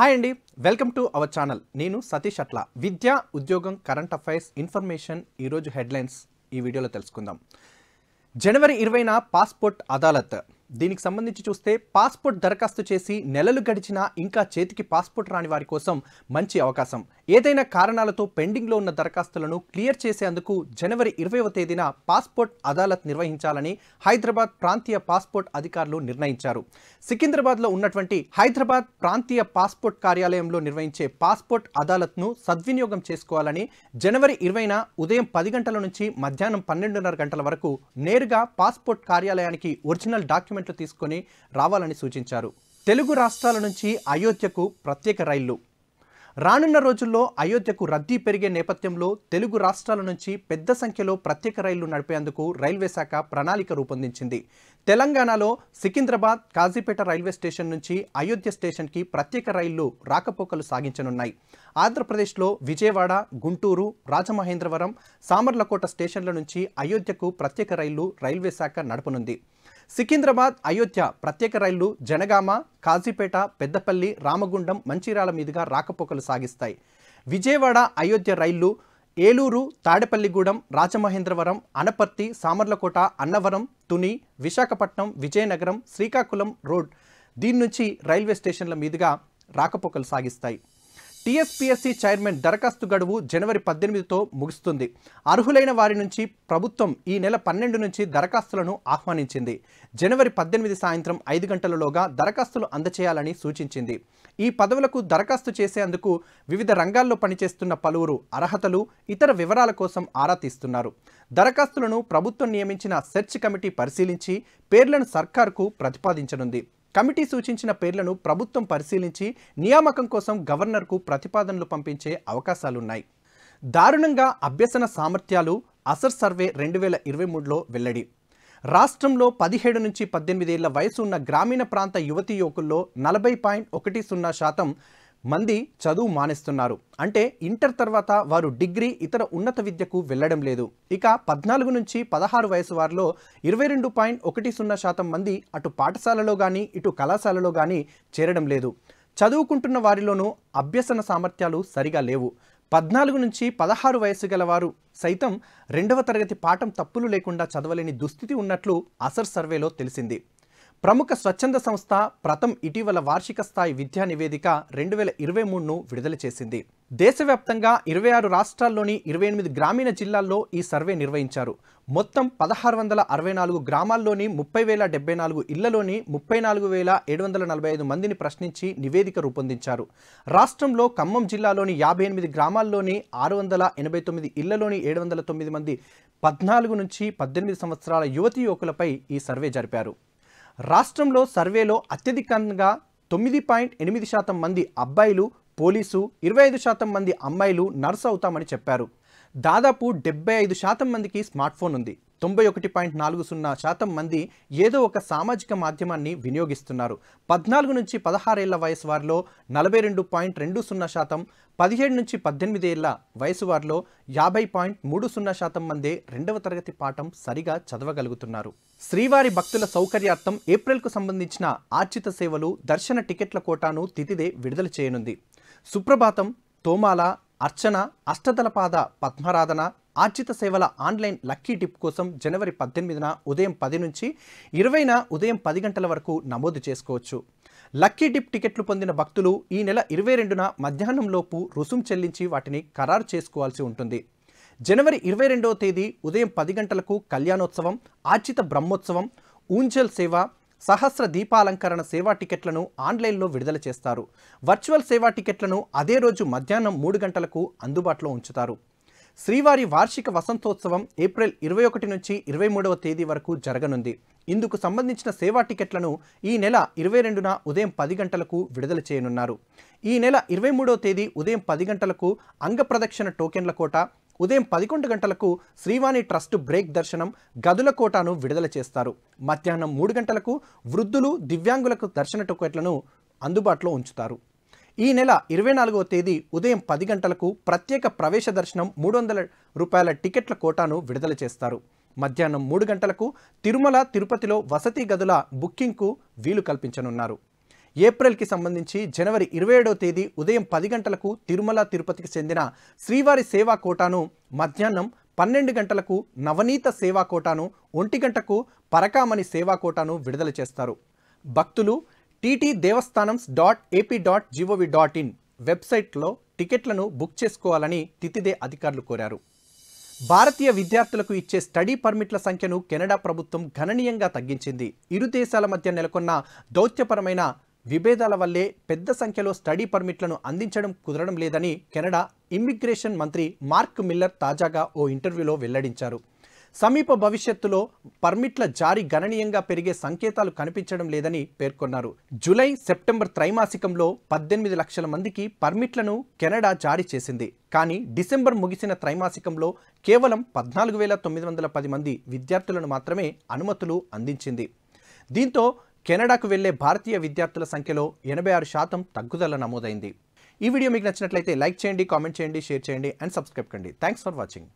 hi అండి welcome to our channel నేను సతీష్ అట్ల విద్య ఉద్యోగం కరెంట్ అఫైర్స్ ఇన్ఫర్మేషన్ ఈరోజు హెడ్లైన్స్ ఈ వీడియోలో తెలుసుకుందాం జనవరి ఇరవైన పాస్పోర్ట్ అదాలత్ దీనికి సంబంధించి చూస్తే పాస్పోర్ట్ దరఖాస్తు చేసి నెలలు గడిచినా ఇంకా చేతికి పాస్పోర్ట్ రాని వారి కోసం మంచి అవకాశం ఏదైనా కారణాలతో పెండింగ్లో ఉన్న దరఖాస్తులను క్లియర్ చేసేందుకు జనవరి ఇరవైవ తేదీన పాస్పోర్ట్ అదాలత్ నిర్వహించాలని హైదరాబాద్ ప్రాంతీయ పాస్పోర్ట్ అధికారులు నిర్ణయించారు సికింద్రాబాద్లో ఉన్నటువంటి హైదరాబాద్ ప్రాంతీయ పాస్పోర్ట్ కార్యాలయంలో నిర్వహించే పాస్పోర్ట్ అదాలత్ను సద్వినియోగం చేసుకోవాలని జనవరి ఇరవైన ఉదయం పది గంటల నుంచి మధ్యాహ్నం పన్నెండున్నర గంటల వరకు నేరుగా పాస్పోర్ట్ కార్యాలయానికి ఒరిజినల్ డాక్యుమెంట్లు తీసుకొని రావాలని సూచించారు తెలుగు రాష్ట్రాల నుంచి అయోధ్యకు ప్రత్యేక రైళ్లు రానున్న రోజుల్లో అయోధ్యకు రద్దీ పెరిగే నేపథ్యంలో తెలుగు రాష్ట్రాల నుంచి పెద్ద సంఖ్యలో ప్రత్యేక రైళ్లు నడిపేందుకు రైల్వే శాఖ ప్రణాళిక రూపొందించింది తెలంగాణలో సికింద్రాబాద్ కాజీపేట రైల్వే స్టేషన్ నుంచి అయోధ్య స్టేషన్కి ప్రత్యేక రైళ్లు రాకపోకలు సాగించనున్నాయి ఆంధ్రప్రదేశ్లో విజయవాడ గుంటూరు రాజమహేంద్రవరం సామర్లకోట స్టేషన్ల నుంచి అయోధ్యకు ప్రత్యేక రైళ్లు రైల్వే శాఖ నడపనుంది సికింద్రాబాద్ అయోధ్య ప్రత్యేక రైళ్లు జనగామ కాజీపేట పెద్దపల్లి రామగుండం మంచిర్యాల మీదుగా రాకపోకలు సాగిస్తాయి విజయవాడ అయోధ్య రైళ్లు ఏలూరు తాడేపల్లిగూడెం రాజమహేంద్రవరం అనపర్తి సామర్లకోట అన్నవరం తుని విశాఖపట్నం విజయనగరం శ్రీకాకుళం రోడ్ దీని నుంచి రైల్వే స్టేషన్ల మీదుగా రాకపోకలు సాగిస్తాయి టీఎస్పీఎస్సీ చైర్మన్ దరఖాస్తు గడువు జనవరి పద్దెనిమిదితో ముగుస్తుంది అర్హులైన వారి నుంచి ప్రభుత్వం ఈ నెల పన్నెండు నుంచి దరఖాస్తులను ఆహ్వానించింది జనవరి పద్దెనిమిది సాయంత్రం ఐదు గంటలలోగా దరఖాస్తులు అందచేయాలని సూచించింది ఈ పదవులకు దరఖాస్తు చేసేందుకు వివిధ రంగాల్లో పనిచేస్తున్న పలువురు అర్హతలు ఇతర వివరాల కోసం ఆరా తీస్తున్నారు దరఖాస్తులను ప్రభుత్వం నియమించిన సెర్చ్ కమిటీ పరిశీలించి పేర్లను సర్కార్కు ప్రతిపాదించనుంది కమిటీ సూచించిన పేర్లను ప్రభుత్వం పరిశీలించి నియామకం కోసం గవర్నర్కు ప్రతిపాదనలు పంపించే అవకాశాలున్నాయి దారుణంగా అభ్యసన సామర్థ్యాలు అసర్ సర్వే రెండు వేల ఇరవై మూడులో వెల్లడి రాష్ట్రంలో పదిహేడు నుంచి పద్దెనిమిది ఏళ్ల వయసు ఉన్న గ్రామీణ ప్రాంత యువతీ యువకుల్లో నలభై పాయింట్ ఒకటి సున్నా శాతం మంది చదువు మానేస్తున్నారు అంటే ఇంటర్ తర్వాత వారు డిగ్రీ ఇతర ఉన్నత విద్యకు వెళ్ళడం లేదు ఇక పద్నాలుగు నుంచి పదహారు వయసు వారిలో ఇరవై రెండు పాయింట్ ఒకటి సున్నా శాతం మంది అటు పాఠశాలలో కానీ ఇటు కళాశాలలో కానీ చేరడం లేదు చదువుకుంటున్న వారిలోనూ అభ్యసన సామర్థ్యాలు సరిగా లేవు పద్నాలుగు నుంచి పదహారు వయసు గలవారు సైతం రెండవ తరగతి పాఠం తప్పులు లేకుండా చదవలేని దుస్థితి ఉన్నట్లు అసర్ సర్వేలో తెలిసింది ప్రముఖ స్వచ్ఛంద సంస్థ ప్రథం ఇటీవల వార్షిక స్థాయి విద్యా నివేదిక రెండు వేల ఇరవై మూడును విడుదల చేసింది దేశవ్యాప్తంగా ఇరవై ఆరు రాష్ట్రాల్లోని ఇరవై ఎనిమిది గ్రామీణ జిల్లాల్లో ఈ సర్వే నిర్వహించారు మొత్తం పదహారు వందల అరవై నాలుగు గ్రామాల్లోని ముప్పై వేల డెబ్బై నాలుగు ఇళ్లలోని ముప్పై నాలుగు వేల ఏడు వందల నలభై ఐదు మందిని ప్రశ్నించి నివేదిక రూపొందించారు రాష్ట్రంలో ఖమ్మం జిల్లాలోని యాభై ఎనిమిది గ్రామాల్లోని ఆరు వందల ఎనభై తొమ్మిది ఇళ్లలోని ఏడు వందల తొమ్మిది మంది పద్నాలుగు నుంచి పద్దెనిమిది సంవత్సరాల యువతీ యువకులపై ఈ సర్వే జరిపారు రాష్ట్రంలో సర్వేలో అత్యధికంగా తొమ్మిది పాయింట్ ఎనిమిది శాతం మంది అబ్బాయిలు పోలీసు ఇరవై ఐదు శాతం మంది అమ్మాయిలు నర్సు అవుతామని చెప్పారు దాదాపు డెబ్బై ఐదు శాతం మందికి స్మార్ట్ ఫోన్ ఉంది తొంభై ఒకటి పాయింట్ నాలుగు సున్నా శాతం మంది ఏదో ఒక సామాజిక మాధ్యమాన్ని వినియోగిస్తున్నారు పద్నాలుగు నుంచి పదహారేళ్ల వయసు వారిలో నలభై రెండు పాయింట్ రెండు సున్నా శాతం పదిహేడు నుంచి పద్దెనిమిది ఏళ్ల వయసు వారిలో యాభై పాయింట్ మూడు సున్నా శాతం మందే రెండవ తరగతి పాఠం సరిగా చదవగలుగుతున్నారు శ్రీవారి భక్తుల సౌకర్యార్థం ఏప్రిల్కు సంబంధించిన ఆర్చిత సేవలు దర్శన టికెట్ల కోటాను తితిదే విడుదల చేయనుంది సుప్రభాతం తోమాల అర్చన అష్టదలపాద పద్మరాధన ఆర్జిత సేవల ఆన్లైన్ లక్కీ టిప్ కోసం జనవరి పద్దెనిమిదిన ఉదయం పది నుంచి ఇరవైన ఉదయం పది గంటల వరకు నమోదు చేసుకోవచ్చు లక్కీ టిప్ టికెట్లు పొందిన భక్తులు ఈ నెల ఇరవై రెండున మధ్యాహ్నంలోపు రుసుం చెల్లించి వాటిని ఖరారు చేసుకోవాల్సి ఉంటుంది జనవరి ఇరవై రెండవ తేదీ ఉదయం పది గంటలకు కళ్యాణోత్సవం ఆర్జిత బ్రహ్మోత్సవం ఊంజల్ సేవ సహస్ర దీపాలంకరణ సేవా టికెట్లను ఆన్లైన్లో విడుదల చేస్తారు వర్చువల్ సేవా టికెట్లను అదే రోజు మధ్యాహ్నం మూడు గంటలకు అందుబాటులో ఉంచుతారు శ్రీవారి వార్షిక వసంతోత్సవం ఏప్రిల్ ఇరవై ఒకటి నుంచి ఇరవై మూడవ తేదీ వరకు జరగనుంది ఇందుకు సంబంధించిన సేవా టికెట్లను ఈ నెల ఇరవై రెండున ఉదయం పది గంటలకు విడుదల చేయనున్నారు ఈ నెల ఇరవై మూడవ తేదీ ఉదయం పది గంటలకు అంగప్రదక్షిణ టోకెన్ల కోట ఉదయం పదకొండు గంటలకు శ్రీవాణి ట్రస్ట్ బ్రేక్ దర్శనం గదుల కోటాను విడుదల చేస్తారు మధ్యాహ్నం మూడు గంటలకు వృద్ధులు దివ్యాంగులకు దర్శన టికెట్లను అందుబాటులో ఉంచుతారు ఈ నెల ఇరవై నాలుగవ తేదీ ఉదయం పది గంటలకు ప్రత్యేక ప్రవేశ దర్శనం మూడు వందల రూపాయల టికెట్ల కోటాను విడుదల చేస్తారు మధ్యాహ్నం మూడు గంటలకు తిరుమల తిరుపతిలో వసతి గదుల బుకింగ్కు వీలు కల్పించనున్నారు ఏప్రిల్కి సంబంధించి జనవరి ఇరవై ఏడో తేదీ ఉదయం పది గంటలకు తిరుమల తిరుపతికి చెందిన శ్రీవారి సేవా కోటాను మధ్యాహ్నం పన్నెండు గంటలకు నవనీత సేవా కోటాను ఒంటి గంటకు పరకామణి సేవా కోటాను విడుదల చేస్తారు భక్తులు TT devasthanams dot AP dot gov dot in వెబ్సైట్లో టికెట్లను బుక్ చేసుకోవాలని తితిదే అధికారులు కోరారు భారతీయ విద్యార్థులకు ఇచ్చే స్టడీ పర్మిట్ల సంఖ్యను కెనడా ప్రభుత్వం గణనీయంగా తగ్గించింది ఇరు దేశాల మధ్య నెలకొన్న దౌత్యపరమైన విభేదాల వల్లే పెద్ద సంఖ్యలో స్టడీ పర్మిట్లను అందించడం కుదరడం లేదని కెనడా ఇమ్మిగ్రేషన్ మంత్రి మార్క్ మిల్లర్ తాజాగా ఓ ఇంటర్వ్యూలో వెల్లడించారు సమీప భవిష్యత్తులో పర్మిట్ల జారీ గణనీయంగా పెరిగే సంకేతాలు కనిపించడం లేదని పేర్కొన్నారు జూలై సెప్టెంబర్ త్రైమాసికంలో పద్దెనిమిది లక్షల మందికి పర్మిట్లను కెనడా జారీ చేసింది కానీ డిసెంబర్ ముగిసిన త్రైమాసికంలో కేవలం పద్నాలుగు వేల తొమ్మిది వందల పది మంది విద్యార్థులను మాత్రమే అనుమతులు అందించింది దీంతో కెనడాకు వెళ్లే భారతీయ విద్యార్థుల సంఖ్యలో ఎనభై ఆరు శాతం తగ్గుదల నమోదైంది ఈ వీడియో మీకు నచ్చినట్లయితే లైక్ చేయండి కామెంట్ చేయండి షేర్ చేయండి అండ్ సబ్స్క్రైబ్ కండి థ్యాంక్స్ ఫర్ వాచింగ్